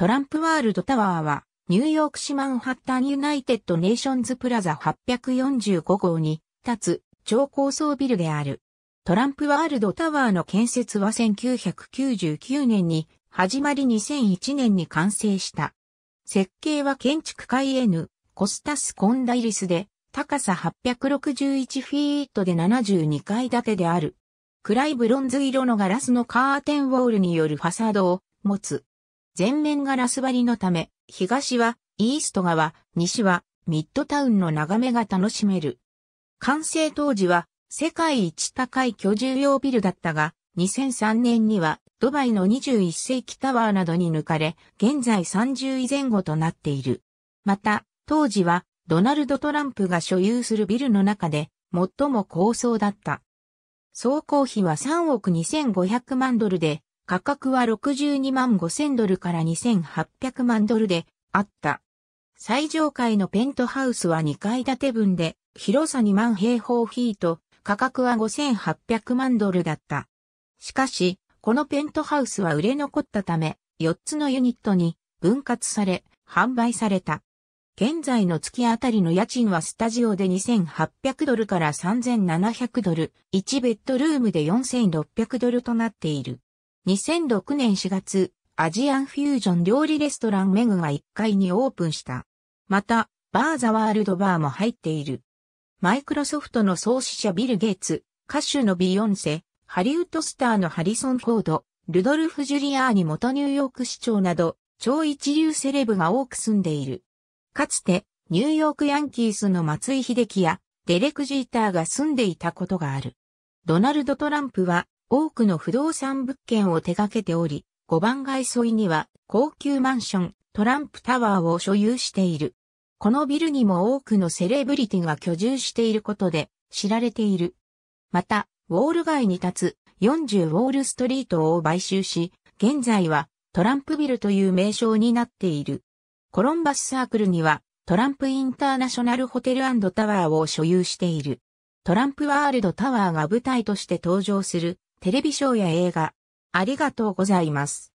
トランプワールドタワーは、ニューヨーク市マンハッタンユナイテッドネーションズプラザ845号に立つ超高層ビルである。トランプワールドタワーの建設は1999年に始まり2001年に完成した。設計は建築家 N、コスタス・コンダイリスで、高さ861フィートで72階建てである。暗いブロンズ色のガラスのカーテンウォールによるファサードを持つ全面ガラス張りのため、東はイースト側、西はミッドタウンの眺めが楽しめる。完成当時は世界一高い居住用ビルだったが、2003年にはドバイの21世紀タワーなどに抜かれ、現在30位前後となっている。また、当時はドナルド・トランプが所有するビルの中で最も高層だった。総工費は3億2500万ドルで、価格は62万5000ドルから2800万ドルであった。最上階のペントハウスは2階建て分で、広さ2万平方フィート、価格は5800万ドルだった。しかし、このペントハウスは売れ残ったため、4つのユニットに分割され、販売された。現在の月あたりの家賃はスタジオで2800ドルから3700ドル、1ベッドルームで4600ドルとなっている。2006年4月、アジアンフュージョン料理レストランメグが1階にオープンした。また、バーザワールドバーも入っている。マイクロソフトの創始者ビル・ゲイツ、歌手のビヨンセ、ハリウッドスターのハリソン・フォード、ルドルフ・ジュリアーニ元ニューヨーク市長など、超一流セレブが多く住んでいる。かつて、ニューヨークヤンキースの松井秀喜や、デレク・ジーターが住んでいたことがある。ドナルド・トランプは、多くの不動産物件を手掛けており、5番街沿いには高級マンション、トランプタワーを所有している。このビルにも多くのセレブリティが居住していることで知られている。また、ウォール街に立つ40ウォールストリートを買収し、現在はトランプビルという名称になっている。コロンバスサークルにはトランプインターナショナルホテルタワーを所有している。トランプワールドタワーが舞台として登場するテレビショーや映画。ありがとうございます。